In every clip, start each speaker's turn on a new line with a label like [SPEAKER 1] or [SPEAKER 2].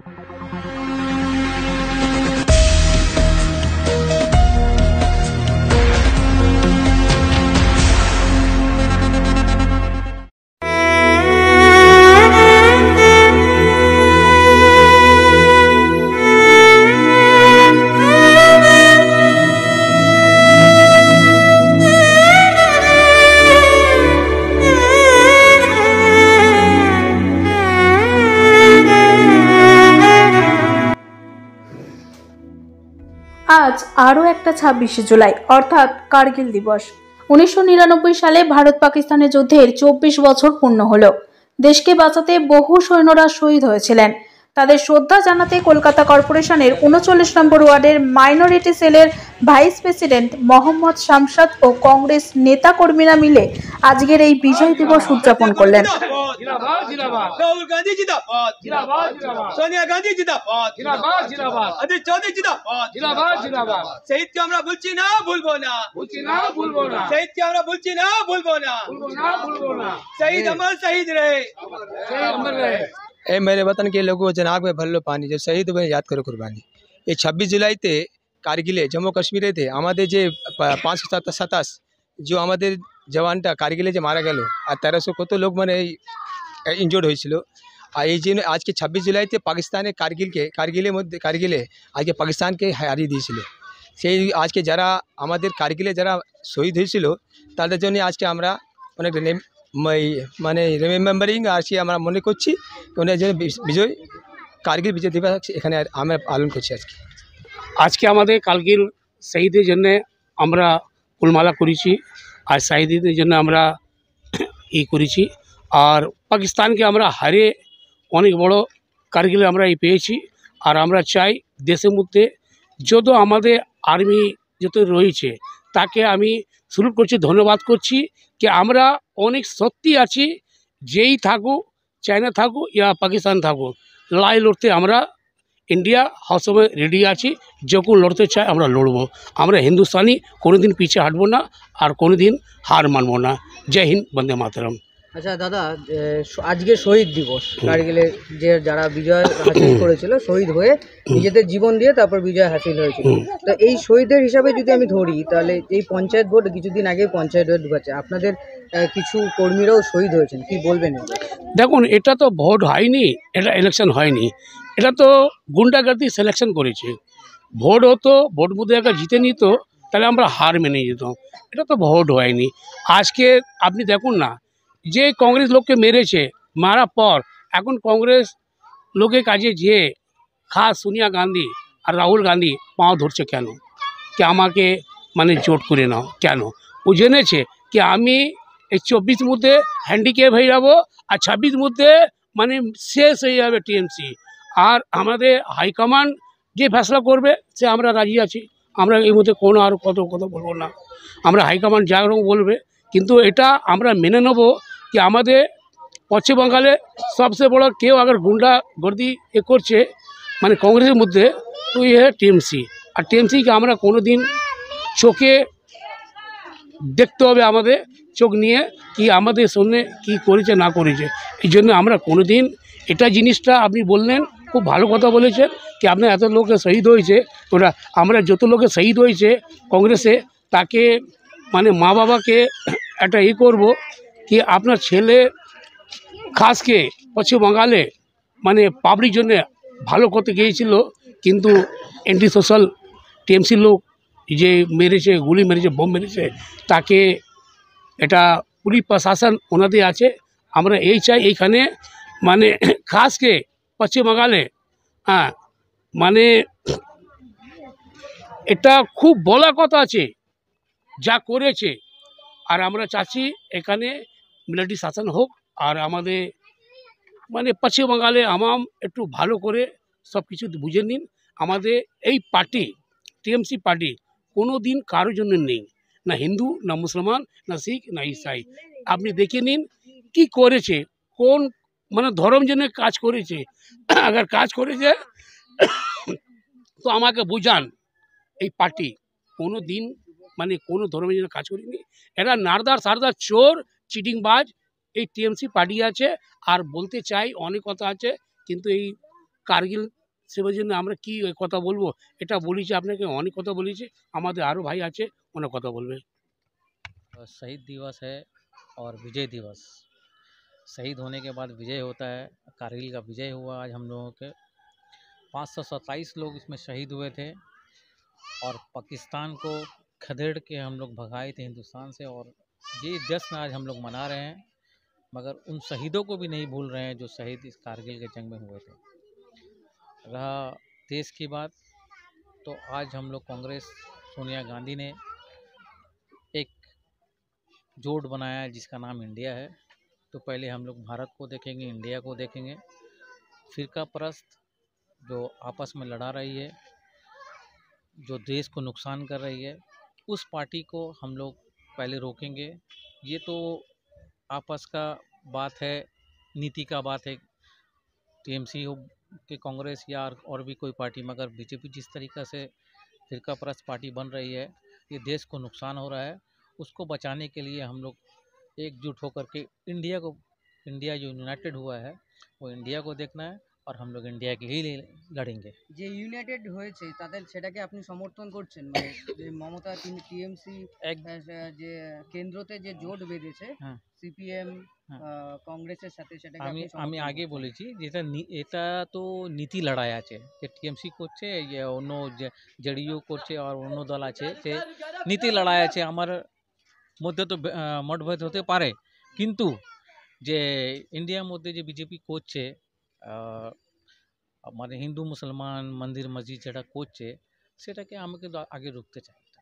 [SPEAKER 1] Thank you আজ আরও একটা ছাব্বিশে জুলাই অর্থাৎ কার্গিল দিবস উনিশশো সালে ভারত পাকিস্তানের যুদ্ধের চব্বিশ বছর পূর্ণ হল দেশকে বাঁচাতে বহু সৈন্যরা শহীদ হয়েছিলেন তাদের শ্রদ্ধা জানাতে কলকাতা কর্পোরেশনের উনচল্লিশ নম্বর ওয়ার্ডের মাইনরিটি সেলের ভাইস প্রেসিডেন্ট মোহাম্মদ শামসাদ ও কংগ্রেস নেতা কর্মীরা মিলে আজকের এই বিজয় দিবস উদযাপন করলেন
[SPEAKER 2] আমরা বলছি না রে ए मेरे वतन के लोगों जनाग में भर पानी जो शहीद हुए याद करो कुर्बानी ये 26 जुलाई थे कारगिल जम्मू कश्मीर थे हमारे जे पाँच सौ सत सताश जो हमारे जवान कारगिल मारा गलो आ तेरह सौ कतो लोग मैंने इंजोर्ड हो आज के छब्बीस जुलाई थे पाकिस्तान कारगिल के कारगिले मध्य कारगिले आज के पाकिस्तान के हारी दी से आज के जरा हमारे कारगिले जरा शहीद हो तरह आज के মানে রিমেম্বারিং আর আমরা মনে করছি ওনার জন্য বিজয় কার্গিল বিজয় দিবস এখানে আমরা পালন করছি আজকে আজকে আমাদের কার্গিল শহীদের জন্য আমরা ফুলমালা করেছি আর শহীদদের জন্য আমরা ই করেছি আর পাকিস্তানকে আমরা হারে অনেক বড় কার্গিল আমরা এই পেয়েছি আর আমরা চাই দেশের মধ্যে যত আমাদের আর্মি যত রয়েছে তাকে আমি শুরু করছি ধন্যবাদ করছি যে আমরা অনেক সত্যি আছে যেই থাকুক চায়না থাকুক ইয়া পাকিস্তান থাকুক লড়াই লড়তে আমরা ইন্ডিয়া সবসময় রেডি আছি যখন লড়তে চাই আমরা লড়ব আমরা হিন্দুস্তানি কোনোদিন পিছিয়ে হাঁটবো না আর কোনোদিন হার মানবো না জয় হিন্দ বন্দে মাতরম
[SPEAKER 1] আচ্ছা দাদা আজকে শহীদ দিবস কার্গিলে যে যারা বিজয় হাসিল করেছিল শহীদ হয়ে নিজেদের জীবন দিয়ে তারপর বিজয় হাসিল হয়েছিল তো এই শহীদের হিসাবে যদি আমি ধরি তাহলে এই পঞ্চায়েত ভোট কিছুদিন আগে পঞ্চায়েত ভোট হয়েছে আপনাদের কিছু কর্মীরাও শহীদ হয়েছেন কি বলবেন
[SPEAKER 2] দেখুন এটা তো ভোট হয়নি এটা ইলেকশন হয়নি এটা তো গুন্ডাগার্দি সিলেকশন করেছে ভোট হতো ভোট মধ্যে একা জিতে নিত তাহলে আমরা হার মেনে যেতাম এটা তো ভোট হয়নি আজকে আপনি দেখুন না যে কংগ্রেস লোককে মেরেছে মারা পর এখন কংগ্রেস লোকে কাজে যে খাস সোনিয়া গান্ধী আর রাহুল গান্ধী পা ধরছে কেন কে আমাকে মানে জোট করে নাও কেন ও জেনেছে কি আমি এই চব্বিশ মধ্যে হ্যান্ডিক্যাপ হয়ে যাবো আর ছাব্বিশ মধ্যে মানে শেষ হয়ে যাবে টিএমসি আর আমাদের হাইকমান্ড যে ফেসলা করবে সে আমরা রাজি আছি আমরা এই মধ্যে কোনো আর কত কথা বলবো না আমরা হাইকমান্ড যা রকম বলবে কিন্তু এটা আমরা মেনে নেব যে আমাদের পশ্চিমবঙ্গালে সবচেয়ে বড় কেউ আগে গুন্ডা গর্দি এ করছে মানে কংগ্রেসের মধ্যে তো হ্যাঁ টিএমসি আর টিএমসিকে আমরা কোনো দিন চোখে দেখতে হবে আমাদের চোখ নিয়ে কি আমাদের সঙ্গে কি করেছে না করেছে এই জন্য আমরা কোনো দিন এটা জিনিসটা আপনি বললেন খুব ভালো কথা বলেছেন কি আপনার এত লোকে শহীদ হয়েছে ওরা আমরা যত লোকে শহীদ হয়েছে কংগ্রেসে তাকে মানে মা বাবাকে একটা ই করব কি আপনার ছেলে খাসকে পশ্চিমবঙ্গালে মানে পাবড়ির জন্য ভালো করতে গিয়েছিল কিন্তু অ্যান্টি সোশ্যাল টিএমসির লোক যে মেরেছে গুলি মেরেছে বোম মেরেছে তাকে এটা পুলিশ প্রশাসন ওনাদের আছে আমরা এই চাই এইখানে মানে খাসকে পশ্চিম বাঙালে হ্যাঁ মানে এটা খুব বলা কথা আছে যা করেছে আর আমরা চাচ্ছি এখানে মিলিটারি শাসন হোক আর আমাদের মানে পশ্চিম বাঙালে আমাম একটু ভালো করে সব কিছু বুঝে নিন আমাদের এই পার্টি টিএমসি পার্টি কোনো দিন কারোর জন্য নেই না হিন্দু না মুসলমান না শিখ না ইসাই আপনি দেখে নিন কি করেছে কোন মানে ধর্ম জন্য কাজ করেছে আগার কাজ করেছে তো আমাকে বুঝান এই পার্টি কোনো দিন মানে কোনো ধর্মের জন্য কাজ করিনি এরা নারদার সারদার চোর চিটিংবাজ এই টিএমসি পার্টি আছে আর বলতে চাই অনেক কথা আছে কিন্তু এই কার্গিল शहीद
[SPEAKER 1] दिवस है और विजय दिवस शहीद होने के बाद विजय होता है कारगिल का विजय हुआ आज हम लोगों के पाँच सौ सत्ताईस लोग इसमें शहीद हुए थे और पाकिस्तान को खदेड़ के हम लोग भगाए थे हिंदुस्तान से और ये जश्न आज हम लोग मना रहे हैं मगर उन शहीदों को भी नहीं भूल रहे हैं जो शहीद इस कारगिल के जंग में हुए थे रहा देश की बात तो आज हम लोग कांग्रेस सोनिया गांधी ने एक जोड़ बनाया है जिसका नाम इंडिया है तो पहले हम लोग भारत को देखेंगे इंडिया को देखेंगे फिरका परस्त जो आपस में लड़ा रही है जो देश को नुकसान कर रही है उस पार्टी को हम लोग पहले रोकेंगे ये तो आपस का बात है नीति का बात है टीएमसी हो कि कांग्रेस या और भी कोई पार्टी मगर बीजेपी जिस तरीका से फिरका परस्त पार्टी बन रही है ये देश को नुकसान हो रहा है उसको बचाने के लिए हम लोग एकजुट होकर के इंडिया को इंडिया जो यूनाइटेड हुआ है वो इंडिया को देखना है আর हम लोग इंडिया के लिए लड़ेंगे যে ইউনাইটেড হয়েছে তাদের সেটাকে আপনি সমর্থন করছেন মানে যে মমতা তিনি টিএমসি যে কেন্দ্রতে যে জোট বেঁধেছে সিপিএম কংগ্রেসের সাথে সেটাকে আমি আমি আগে বলেছি যেটা এটা তো নীতি লড়াই আছে যে টিএমসি করছে যে অন্য জেডিইউ করছে আর অন্য দল আছে যে নীতি লড়াই আছে আমার মধ্যে তো মতভেদ হতে পারে কিন্তু যে ইন্ডিয়ার মধ্যে যে বিজেপি করছে मान हिंदू मुसलमान मंदिर मस्जिद जो कर आगे रुकते चाहिए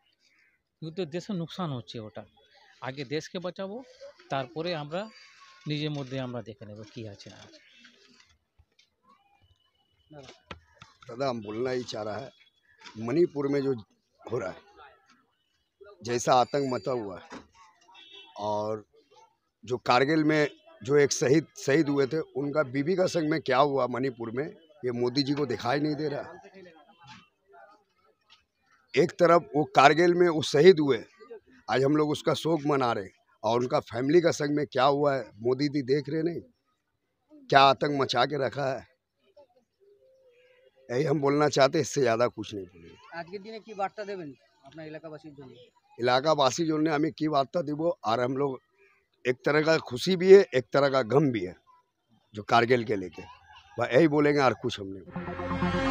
[SPEAKER 1] क्योंकि देश नुकसान होता आगे देश के बचाव तरपे निजे मध्य देखे नेब कि
[SPEAKER 2] दादा हम बोलना ही चाह रहा है मणिपुर में जो हो रहा है जैसा आतंक मचा हुआ है और जो कारगिल में जो एक शहीद शहीद हुए थे उनका बीबी का संग में क्या हुआ मणिपुर में ये मोदी जी को दिखाई नहीं दे रहा एक तरफ वो कारगिल में वो शहीद हुए आज हम लोग उसका शोक मना रहे और उनका फैमिली का संग में क्या हुआ है मोदी जी देख रहे नहीं क्या आतंक मचा के रखा है यही हम बोलना चाहते इससे ज़्यादा कुछ नहीं बोले
[SPEAKER 1] आज के दिन की वार्ता देवे अपना इलाका वासी जो
[SPEAKER 2] इलाका वासी जो हमें की वार्ता वो और हम लोग एक तरह का खुशी भी है एक तरह का गम भी है जो कारगिल के लेके वह यही बोलेंगे और कुछ हम नहीं